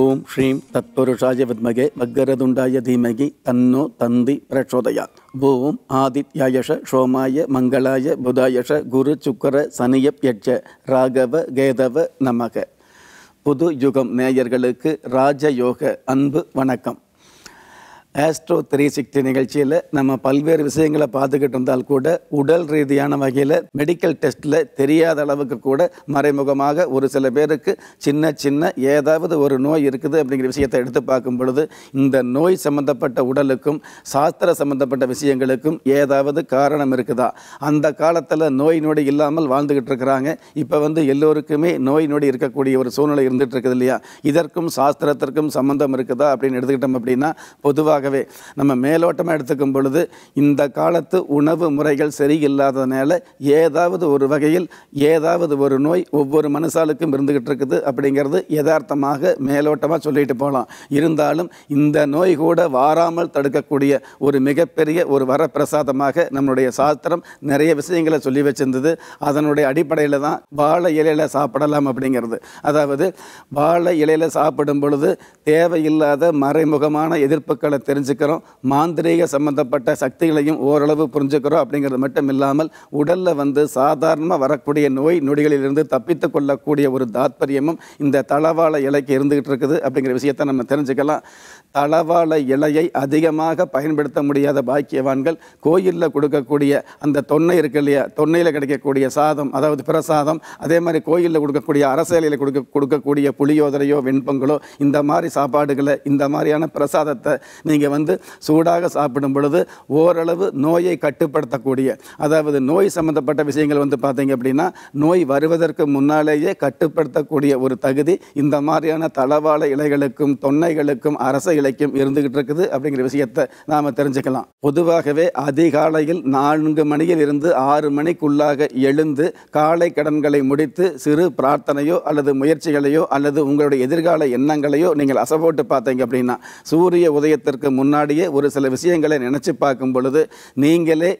ஓம் ஸ்ரீம் தத்புருஷாய வித்மகே மக்கரதுண்டாய தீமகி தன்னோ தந்தி பிரச்சோதயா ஓம் ஆதித்யாயஷ சோமாய மங்களாய புதாயஷ குரு சுக்கர சனியப்யட்ச ராகவ கேதவ நமக புது யுகம் நேயர்களுக்கு ராஜயோக அன்பு வணக்கம் ஆஸ்ட்ரோ த்ரீ சிக்ஸ்டி நிகழ்ச்சியில் நம்ம பல்வேறு விஷயங்களை பார்த்துக்கிட்டு இருந்தால் கூட உடல் ரீதியான வகையில் மெடிக்கல் டெஸ்ட்டில் தெரியாத அளவுக்கு கூட மறைமுகமாக ஒரு சில பேருக்கு சின்ன சின்ன ஏதாவது ஒரு நோய் இருக்குது அப்படிங்கிற விஷயத்தை எடுத்து பார்க்கும் பொழுது இந்த நோய் சம்மந்தப்பட்ட உடலுக்கும் சாஸ்திர சம்மந்தப்பட்ட விஷயங்களுக்கும் ஏதாவது காரணம் இருக்குதா அந்த காலத்தில் நோய் நொடி இல்லாமல் வாழ்ந்துக்கிட்டு இருக்கிறாங்க இப்போ வந்து எல்லோருக்குமே நோய் நொடி இருக்கக்கூடிய ஒரு சூழ்நிலை இருந்துகிட்டு இருக்குது இல்லையா இதற்கும் சாஸ்திரத்திற்கும் சம்மந்தம் இருக்குதா அப்படின்னு எடுத்துக்கிட்டோம் அப்படின்னா பொதுவாக ஆகவே நம்ம மேலோட்டமாக எடுத்துக்கும் பொழுது இந்த காலத்து உணவு முறைகள் சரியில்லாததுனால ஏதாவது ஒரு வகையில் ஏதாவது ஒரு நோய் ஒவ்வொரு மனுஷாளுக்கும் இருந்துக்கிட்டு இருக்குது அப்படிங்கிறது யதார்த்தமாக மேலோட்டமாக சொல்லிட்டு போகலாம் இருந்தாலும் இந்த நோய் கூட வாராமல் தடுக்கக்கூடிய ஒரு மிகப்பெரிய ஒரு வரப்பிரசாதமாக நம்மளுடைய சாஸ்திரம் நிறைய விஷயங்களை சொல்லி வச்சிருந்தது அதனுடைய அடிப்படையில் தான் வாழை இலையில் சாப்பிடலாம் அப்படிங்கிறது அதாவது வாழை இலையில் சாப்பிடும் பொழுது தேவையில்லாத மறைமுகமான எதிர்ப்புகளை தெரிஞ்சுக்கிறோம் மாந்திரீக சம்மந்தப்பட்ட சக்திகளையும் ஓரளவு புரிஞ்சுக்கிறோம் அப்படிங்கிறது மட்டும் இல்லாமல் உடலில் வந்து சாதாரணமாக வரக்கூடிய நோய் நொடிகளிலிருந்து தப்பித்து கொள்ளக்கூடிய ஒரு தாத்பரியமும் இந்த தளவாழ இலைக்கு இருந்துகிட்டு இருக்குது அப்படிங்கிற விஷயத்தை நம்ம தெரிஞ்சுக்கலாம் தளவாழ இலையை அதிகமாக பயன்படுத்த முடியாத பாக்கியவான்கள் கோயிலில் கொடுக்கக்கூடிய அந்த தொன்னை இருக்கு இல்லையா தொன்னையில் கிடைக்கக்கூடிய சாதம் அதாவது பிரசாதம் அதே மாதிரி கோயிலில் கொடுக்கக்கூடிய அரசியலையில் கொடுக்க கொடுக்கக்கூடிய புளியோதரையோ வெண்பொங்கலோ இந்த மாதிரி சாப்பாடுகளை இந்த மாதிரியான பிரசாதத்தை நீங்கள் நீங்கள் வந்து சூடாக சாப்பிடும் பொழுது ஓரளவு நோயை கட்டுப்படுத்தக்கூடிய அதாவது நோய் சம்மந்தப்பட்ட விஷயங்கள் வந்து பார்த்தீங்க அப்படின்னா நோய் வருவதற்கு முன்னாலேயே கட்டுப்படுத்தக்கூடிய ஒரு தகுதி இந்த மாதிரியான தளவாழ இலைகளுக்கும் தொன்னைகளுக்கும் அரச இலைக்கும் இருந்துகிட்டு இருக்குது அப்படிங்கிற விஷயத்தை நாம் தெரிஞ்சுக்கலாம் பொதுவாகவே அதிகாலையில் நான்கு மணியில் இருந்து ஆறு மணிக்குள்ளாக எழுந்து காலை கடன்களை முடித்து சிறு பிரார்த்தனையோ அல்லது முயற்சிகளையோ அல்லது உங்களுடைய எதிர்கால எண்ணங்களையோ நீங்கள் அசபோட்டு பார்த்தீங்க அப்படின்னா சூரிய உதயத்திற்கு வருவதற்கு முன்னாடியே ஒரு சில விஷயங்களை நினச்சி பார்க்கும் பொழுது நீங்களே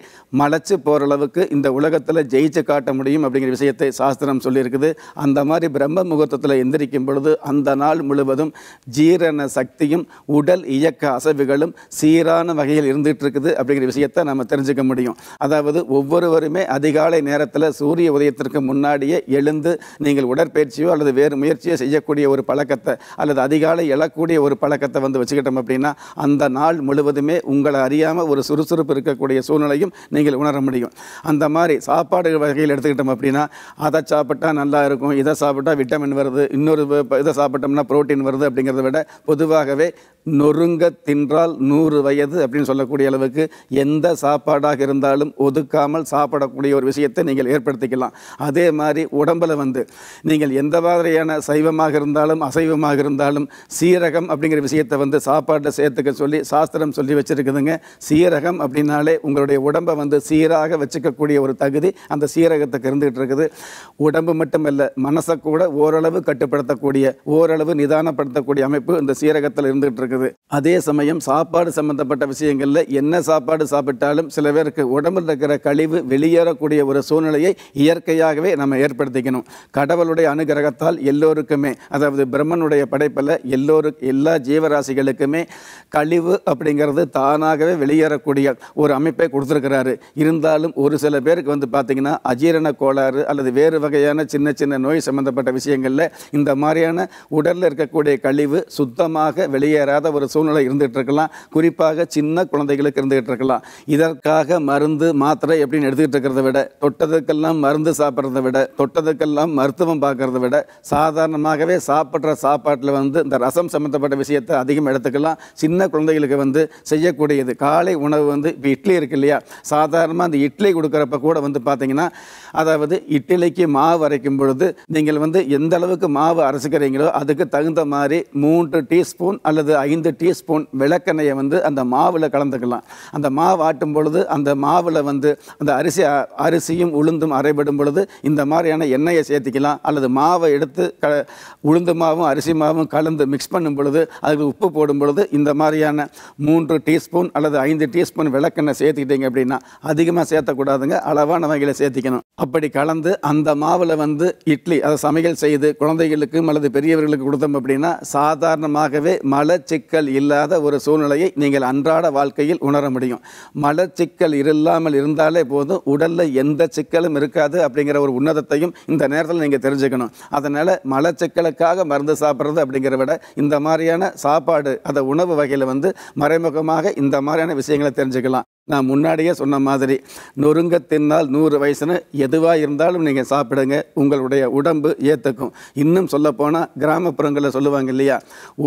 மலைச்சு போகிற அளவுக்கு இந்த உலகத்தில் ஜெயிச்சு காட்ட முடியும் அப்படிங்கிற விஷயத்தை சாஸ்திரம் சொல்லியிருக்குது அந்த மாதிரி பிரம்ம முகூர்த்தத்தில் எந்திரிக்கும் பொழுது அந்த நாள் முழுவதும் ஜீரண சக்தியும் உடல் இயக்க அசைவுகளும் சீரான வகையில் இருந்துகிட்டு இருக்குது அப்படிங்கிற விஷயத்தை நம்ம தெரிஞ்சுக்க முடியும் அதாவது ஒவ்வொருவருமே அதிகாலை நேரத்தில் சூரிய உதயத்திற்கு முன்னாடியே எழுந்து நீங்கள் உடற்பயிற்சியோ அல்லது வேறு முயற்சியோ செய்யக்கூடிய ஒரு பழக்கத்தை அல்லது அதிகாலை எழக்கூடிய ஒரு பழக்கத்தை வந்து வச்சுக்கிட்டோம் அப்படின்னா அந்த அந்த நாள் முழுவதுமே உங்களை அறியாமல் ஒரு சுறுசுறுப்பு இருக்கக்கூடிய சூழ்நிலையும் நீங்கள் உணர முடியும் அந்த மாதிரி சாப்பாடு வகையில் எடுத்துக்கிட்டோம் அப்படின்னா அதை சாப்பிட்டா நல்லா இருக்கும் இதை சாப்பிட்டா விட்டமின் வருது இன்னொரு இதை சாப்பிட்டோம்னா ப்ரோட்டீன் வருது அப்படிங்கிறத விட பொதுவாகவே நொறுங்க தின்றால் நூறு வயது அப்படின்னு சொல்லக்கூடிய அளவுக்கு எந்த சாப்பாடாக இருந்தாலும் ஒதுக்காமல் சாப்பிடக்கூடிய ஒரு விஷயத்தை நீங்கள் ஏற்படுத்திக்கலாம் அதே மாதிரி உடம்பில் வந்து நீங்கள் எந்த மாதிரியான சைவமாக இருந்தாலும் அசைவமாக இருந்தாலும் சீரகம் அப்படிங்கிற விஷயத்தை வந்து சாப்பாட்டை சேர்த்துக்க சொல்லி சாஸ்திரம் சொல்லி வச்சுருக்குதுங்க சீரகம் அப்படின்னாலே உங்களுடைய உடம்பை வந்து சீராக வச்சுக்கக்கூடிய ஒரு தகுதி அந்த சீரகத்துக்கு இருந்துகிட்டு இருக்குது உடம்பு மட்டுமல்ல மனசை கூட ஓரளவு கட்டுப்படுத்தக்கூடிய ஓரளவு நிதானப்படுத்தக்கூடிய அமைப்பு இந்த சீரகத்தில் இருந்துகிட்டு இருக்குது இருக்குது அதே சமயம் சாப்பாடு சம்பந்தப்பட்ட விஷயங்களில் என்ன சாப்பாடு சாப்பிட்டாலும் சில பேருக்கு உடம்பில் இருக்கிற கழிவு வெளியேறக்கூடிய ஒரு சூழ்நிலையை இயற்கையாகவே நம்ம ஏற்படுத்திக்கணும் கடவுளுடைய அனுகிரகத்தால் எல்லோருக்குமே அதாவது பிரம்மனுடைய படைப்பில் எல்லோரு எல்லா ஜீவராசிகளுக்குமே கழிவு அப்படிங்கிறது தானாகவே வெளியேறக்கூடிய ஒரு அமைப்பை கொடுத்துருக்கிறாரு இருந்தாலும் ஒரு சில பேருக்கு வந்து பார்த்திங்கன்னா அஜீரண கோளாறு அல்லது வேறு வகையான சின்ன சின்ன நோய் சம்மந்தப்பட்ட விஷயங்களில் இந்த மாதிரியான உடலில் இருக்கக்கூடிய கழிவு சுத்தமாக வெளியேற முடியாத ஒரு சூழ்நிலை இருந்துகிட்டு இருக்கலாம் குறிப்பாக சின்ன குழந்தைகளுக்கு இருந்துகிட்டு இருக்கலாம் இதற்காக மருந்து மாத்திரை எப்படின்னு எடுத்துக்கிட்டு இருக்கிறத விட தொட்டதுக்கெல்லாம் மருந்து சாப்பிட்றத விட தொட்டதுக்கெல்லாம் மருத்துவம் பார்க்கறத விட சாதாரணமாகவே சாப்பிட்ற சாப்பாட்டில் வந்து இந்த ரசம் சம்மந்தப்பட்ட விஷயத்தை அதிகம் எடுத்துக்கலாம் சின்ன குழந்தைகளுக்கு வந்து செய்யக்கூடியது காலை உணவு வந்து இப்போ இட்லி இருக்கு இல்லையா சாதாரணமாக அந்த இட்லி கொடுக்குறப்ப கூட வந்து பார்த்தீங்கன்னா அதாவது இட்லிக்கு மாவு அரைக்கும் பொழுது நீங்கள் வந்து எந்த அளவுக்கு மாவு அரைச்சிக்கிறீங்களோ அதுக்கு தகுந்த மாதிரி மூன்று டீஸ்பூன் அல்லது ஐந்து டீஸ்பூன் விளக்கெண்ணெயை வந்து அந்த மாவில் கலந்துக்கலாம் அந்த மாவு ஆட்டும் பொழுது அந்த மாவில் வந்து அந்த அரிசி அரிசியும் உளுந்தும் அரைபடும் பொழுது இந்த மாதிரியான எண்ணெயை சேர்த்திக்கலாம் அல்லது மாவை எடுத்து க உளுந்து மாவும் அரிசி மாவும் கலந்து மிக்ஸ் பண்ணும் பொழுது அதுக்கு உப்பு போடும் பொழுது இந்த மாதிரியான மூன்று டீஸ்பூன் அல்லது ஐந்து டீஸ்பூன் விளக்கெண்ணெய் சேர்த்துக்கிட்டீங்க அப்படின்னா அதிகமாக சேர்த்தக்கூடாதுங்க அளவான வகையில் சேர்த்திக்கணும் அப்படி கலந்து அந்த மாவில் வந்து இட்லி அதை சமையல் செய்து குழந்தைகளுக்கும் அல்லது பெரியவர்களுக்கு கொடுத்தோம் அப்படின்னா சாதாரணமாகவே மலை மலச்சிக்கல் இல்லாத ஒரு சூழ்நிலையை நீங்கள் அன்றாட வாழ்க்கையில் உணர முடியும் மலச்சிக்கல் இல்லாமல் இருந்தாலே போதும் உடலில் எந்த சிக்கலும் இருக்காது அப்படிங்கிற ஒரு உன்னதத்தையும் இந்த நேரத்தில் நீங்கள் தெரிஞ்சுக்கணும் அதனால் மலச்சிக்கலுக்காக மருந்து சாப்பிட்றது அப்படிங்கிற விட இந்த மாதிரியான சாப்பாடு அதை உணவு வகையில் வந்து மறைமுகமாக இந்த மாதிரியான விஷயங்களை தெரிஞ்சுக்கலாம் நான் முன்னாடியே சொன்ன மாதிரி நொறுங்க தின்னால் நூறு வயசுன்னு எதுவாக இருந்தாலும் நீங்கள் சாப்பிடுங்க உங்களுடைய உடம்பு ஏற்றுக்கும் இன்னும் சொல்லப்போனால் கிராமப்புறங்களில் சொல்லுவாங்க இல்லையா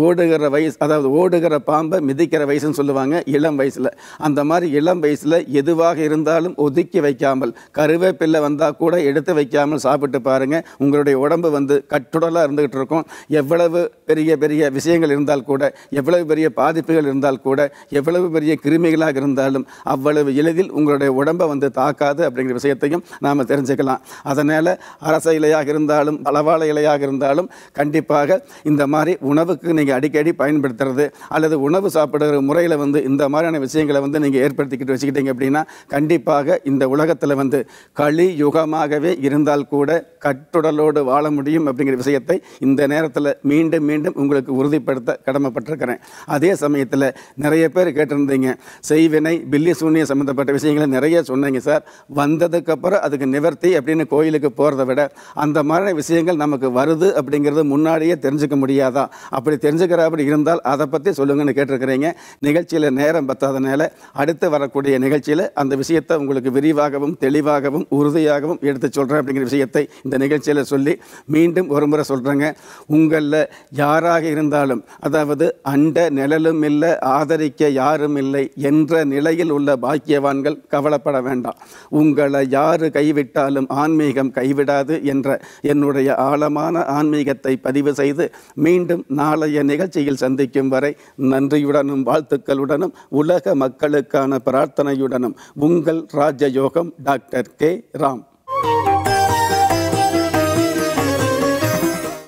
ஓடுகிற வயசு அதாவது ஓடுகிற பாம்பை மிதிக்கிற வயசுன்னு சொல்லுவாங்க இளம் வயசில் அந்த மாதிரி இளம் வயசில் எதுவாக இருந்தாலும் ஒதுக்கி வைக்காமல் கருவேப்பிள்ளை வந்தால் கூட எடுத்து வைக்காமல் சாப்பிட்டு பாருங்கள் உங்களுடைய உடம்பு வந்து கட்டுடலாக இருந்துக்கிட்டு இருக்கும் எவ்வளவு பெரிய பெரிய விஷயங்கள் இருந்தால் கூட எவ்வளவு பெரிய பாதிப்புகள் இருந்தால் கூட எவ்வளவு பெரிய கிருமிகளாக இருந்தாலும் அவ்வளவு எளிதில் உங்களுடைய உடம்பை வந்து தாக்காது அப்படிங்கிற விஷயத்தையும் நாம் தெரிஞ்சுக்கலாம் அதனால் அரச இலையாக இருந்தாலும் அளவாள இலையாக இருந்தாலும் கண்டிப்பாக இந்த மாதிரி உணவுக்கு நீங்கள் அடிக்கடி பயன்படுத்துறது அல்லது உணவு சாப்பிடுற முறையில் வந்து இந்த மாதிரியான விஷயங்களை வந்து நீங்கள் ஏற்படுத்திக்கிட்டு வச்சுக்கிட்டீங்க அப்படின்னா கண்டிப்பாக இந்த உலகத்தில் வந்து களி யுகமாகவே இருந்தால் கூட கட்டுடலோடு வாழ முடியும் அப்படிங்கிற விஷயத்தை இந்த நேரத்தில் மீண்டும் மீண்டும் உங்களுக்கு உறுதிப்படுத்த கடமைப்பட்டிருக்கிறேன் அதே சமயத்தில் நிறைய பேர் கேட்டிருந்தீங்க செய்வினை பில்லி சத்திய சூன்யம் சம்மந்தப்பட்ட விஷயங்களை நிறைய சொன்னீங்க சார் வந்ததுக்கப்புறம் அதுக்கு நிவர்த்தி அப்படின்னு கோயிலுக்கு போகிறத விட அந்த மாதிரி விஷயங்கள் நமக்கு வருது அப்படிங்கிறது முன்னாடியே தெரிஞ்சுக்க முடியாதா அப்படி தெரிஞ்சுக்கிற அப்படி இருந்தால் அதை பற்றி சொல்லுங்கன்னு கேட்டிருக்கிறீங்க நிகழ்ச்சியில் நேரம் பத்தாதனால அடுத்து வரக்கூடிய நிகழ்ச்சியில் அந்த விஷயத்தை உங்களுக்கு விரிவாகவும் தெளிவாகவும் உறுதியாகவும் எடுத்து சொல்கிறேன் அப்படிங்கிற விஷயத்தை இந்த நிகழ்ச்சியில் சொல்லி மீண்டும் ஒரு முறை சொல்கிறேங்க உங்களில் யாராக இருந்தாலும் அதாவது அண்ட நிழலும் இல்லை ஆதரிக்க யாரும் இல்லை என்ற நிலையில் உள்ள உள்ள பாக்கியவான்கள் கவலைப்பட வேண்டாம் உங்களை யாரு கைவிட்டாலும் ஆன்மீகம் கைவிடாது என்ற என்னுடைய ஆழமான ஆன்மீகத்தை பதிவு செய்து மீண்டும் நாளைய நிகழ்ச்சியில் சந்திக்கும் வரை நன்றியுடனும் வாழ்த்துக்களுடனும் உலக மக்களுக்கான பிரார்த்தனையுடனும் உங்கள் ராஜயோகம் டாக்டர் கே ராம்